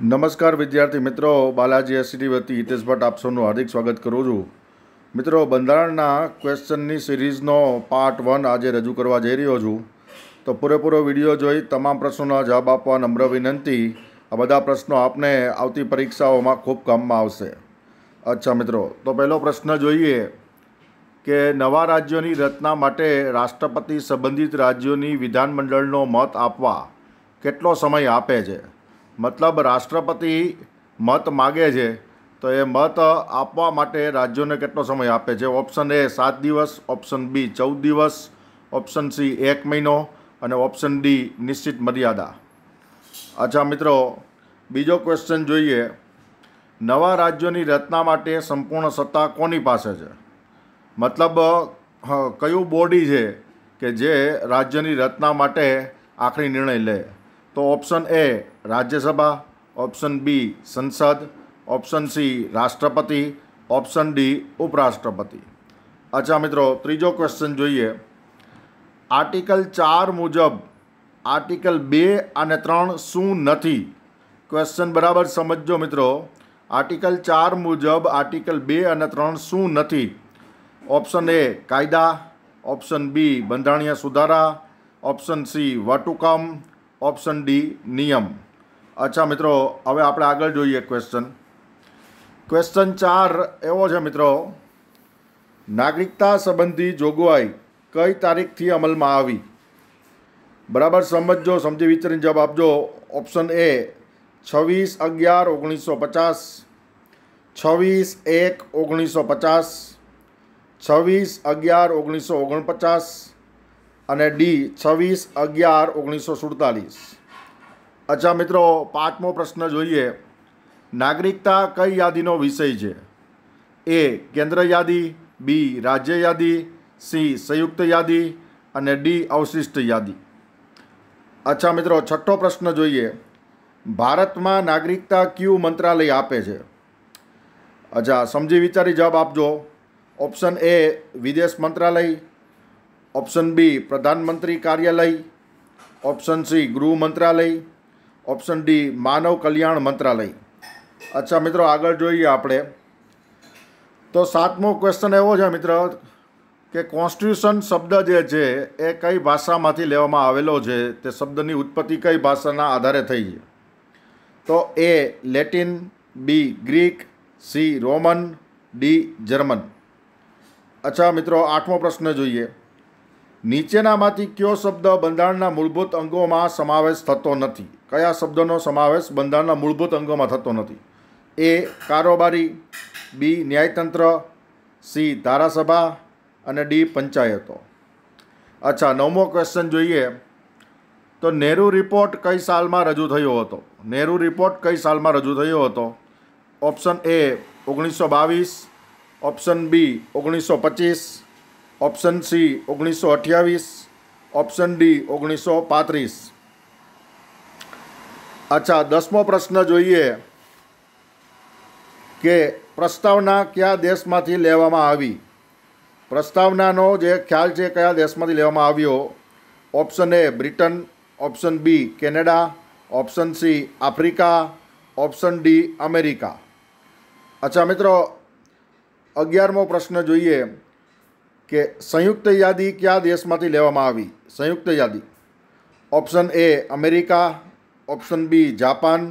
નમસ્કાર વિદ્યાર્થી મિત્રો બાલાજી એસસીટી વતી હિતેશ ભટ્ટ આપ હાર્દિક સ્વાગત કરું છું મિત્રો બંધારણના ક્વેશ્ચનની સિરીઝનો પાર્ટ વન આજે રજૂ કરવા જઈ રહ્યો છું તો પૂરેપૂરો વિડીયો જોઈ તમામ પ્રશ્નોના જવાબ આપવા નમ્ર વિનંતી આ બધા પ્રશ્નો આપને આવતી પરીક્ષાઓમાં ખૂબ કામમાં આવશે અચ્છા મિત્રો તો પહેલો પ્રશ્ન જોઈએ કે નવા રાજ્યોની રચના માટે રાષ્ટ્રપતિ સંબંધિત રાજ્યોની વિધાનમંડળનો મત આપવા કેટલો સમય આપે છે મતલબ રાષ્ટ્રપતિ મત માગે છે તો એ મત આપવા માટે રાજ્યોને કેટલો સમય આપે છે ઓપ્શન એ સાત દિવસ ઓપ્શન બી ચૌદ દિવસ ઓપ્શન સી એક મહિનો અને ઓપ્શન ડી નિશ્ચિત મર્યાદા અચ્છા મિત્રો બીજો ક્વેશ્ચન જોઈએ નવા રાજ્યોની રચના માટે સંપૂર્ણ સત્તા કોની પાસે છે મતલબ કયું બોડી છે કે જે રાજ્યની રચના માટે આખરી નિર્ણય લે તો ઓપ્શન એ રાજ્યસભા ઓપ્શન બી સંસદ ઓપ્શન સી રાષ્ટ્રપતિ ઓપ્શન ડી ઉપરાષ્ટ્રપતિ અચ્છા મિત્રો ત્રીજો ક્વેશ્ચન જોઈએ આર્ટિકલ ચાર મુજબ આર્ટિકલ બે અને ત્રણ શું નથી ક્વેશ્ચન બરાબર સમજો મિત્રો આર્ટિકલ ચાર મુજબ આર્ટિકલ બે અને ત્રણ શું નથી ઓપ્શન એ કાયદા ઓપ્શન બી બંધારણીય સુધારા ઓપ્શન સી વટહુકમ ઓપ્શન ડી નિયમ અચ્છા મિત્રો હવે આપણે આગળ જોઈએ ક્વેશ્ચન ક્વેશ્ચન ચાર એવો છે મિત્રો નાગરિકતા સંબંધી જોગવાઈ કઈ તારીખથી અમલમાં આવી બરાબર સમજો સમજી વિચારીને જવાબ આપજો ઓપ્શન એ છવ્વીસ અગિયાર ઓગણીસો પચાસ છવ્વીસ એક ઓગણીસો પચાસ છવ્વીસ અગિયાર ઓગણીસો ઓગણપચાસ અને ડી છવ્વીસ અગિયાર ઓગણીસો સુડતાલીસ અચ્છા મિત્રો પાંચમો પ્રશ્ન જોઈએ નાગરિકતા કઈ યાદીનો વિષય છે એ કેન્દ્ર યાદી બી રાજ્ય યાદી સી સંયુક્ત યાદી અને ડી અવશિષ્ટ યાદી અચ્છા મિત્રો છઠ્ઠો પ્રશ્ન જોઈએ ભારતમાં નાગરિકતા ક્યુ મંત્રાલય આપે છે અચ્છા સમજી વિચારી જવાબ આપજો ઓપ્શન એ વિદેશ મંત્રાલય ઓપ્શન બી પ્રધાનમંત્રી કાર્યાલય ઓપ્શન સી ગૃહ મંત્રાલય ઓપ્શન ડી માનવ કલ્યાણ મંત્રાલય અચ્છા મિત્રો આગળ જોઈએ આપણે તો સાતમો ક્વેશ્ચન એવો છે મિત્રો કે કોન્સ્ટિટ્યુશન શબ્દ જે છે એ કઈ ભાષામાંથી લેવામાં આવેલો છે તે શબ્દની ઉત્પત્તિ કઈ ભાષાના આધારે થઈ છે તો A Latin B Greek C Roman D German અચ્છા મિત્રો આઠમો પ્રશ્ન જોઈએ નીચેનામાંથી કયો શબ્દ બંધારણના મૂળભૂત અંગોમાં સમાવેશ થતો નથી કયા શબ્દનો સમાવેશ બંધારણના મૂળભૂત અંગોમાં થતો નથી એ કારોબારી બી ન્યાયતંત્ર સી ધારાસભા અને ડી પંચાયતો અચ્છા નવમો ક્વેશ્ચન જોઈએ તો નેહરુ રિપોર્ટ કઈ સાલમાં રજૂ થયો હતો નેહરુ રિપોર્ટ કઈ સાલમાં રજૂ થયો હતો ઓપ્શન એ ઓગણીસો બાવીસ ઓપ્શન બી ઓગણીસો પચીસ ઓપ્શન સી ઓગણીસો અઠ્યાવીસ ઓપ્શન ડી ઓગણીસો પાંત્રીસ અચ્છા દસમો પ્રશ્ન જોઈએ કે પ્રસ્તાવના કયા દેશમાંથી લેવામાં આવી પ્રસ્તાવનાનો જે ખ્યાલ છે કયા દેશમાંથી લેવામાં આવ્યો option A Britain option B Canada option C Africa option D America અચ્છા મિત્રો અગિયારમો પ્રશ્ન જોઈએ કે સંયુક્ત યાદી કયા દેશમાંથી લેવામાં આવી સંયુક્ત યાદી option A America option B Japan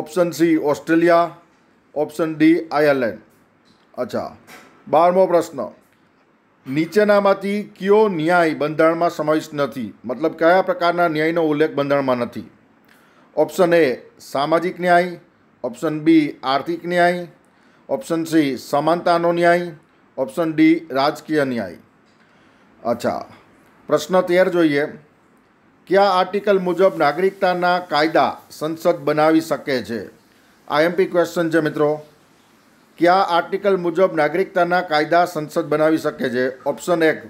option C Australia option D Ireland અચ્છા બારમો પ્રશ્ન નીચેનામાંથી કયો ન્યાય બંધારણમાં સમાવિષ્ટ નથી મતલબ કયા પ્રકારના ન્યાયનો ઉલ્લેખ બંધારણમાં નથી ઓપ્શન એ સામાજિક ન્યાય ઓપ્શન બી આર્થિક ન્યાય ઓપ્શન સી સમાનતાનો ન્યાય ऑप्शन डी राजकीय न्याय अच्छा प्रश्न तेर तो जो है क्या आर्टिकल मुजब नागरिकता ना कायदा संसद बनाई सके आईएमपी क्वेश्चन है मित्रों क्या आर्टिकल मुजब नागरिकता ना कायदा संसद बनाई सके ऑप्शन एक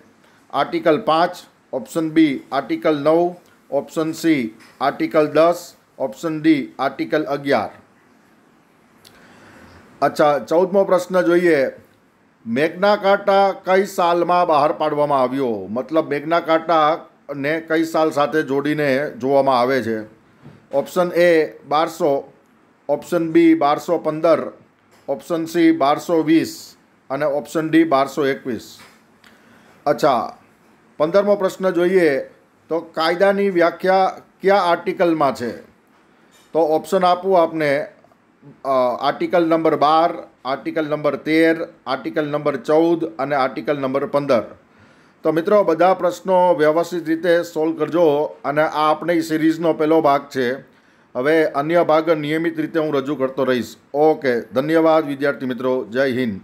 आर्टिकल पांच ऑप्शन बी आर्टिकल नौ ऑप्शन सी आर्टिकल दस ऑप्शन डी आर्टिकल अगियार अच्छा चौदमो प्रश्न जो है મેગ્ના કાર્ટા કઈ સાલમાં બહાર પાડવામાં આવ્યો મતલબ મેગ્ના કાર્ટાને કઈ સાલ સાથે જોડીને જોવામાં આવે છે ઓપ્શન એ બારસો ઓપ્શન બી બારસો પંદર ઓપ્શન સી બારસો વીસ અને ઓપ્શન ડી બારસો એકવીસ અચ્છા પંદરમો પ્રશ્ન જોઈએ તો કાયદાની વ્યાખ્યા કયા આર્ટિકલમાં છે તો ઓપ્શન આપું આપને આર્ટિકલ નંબર બાર આર્ટિકલ નંબર તેર આર્ટિકલ નંબર ચૌદ અને આર્ટિકલ નંબર પંદર તો મિત્રો બધા પ્રશ્નો વ્યવસ્થિત રીતે સોલ્વ કરજો અને આ આપણી સિરીઝનો પહેલો ભાગ છે હવે અન્ય ભાગ નિયમિત રીતે હું રજૂ કરતો રહીશ ઓકે ધન્યવાદ વિદ્યાર્થી મિત્રો જય હિન્દ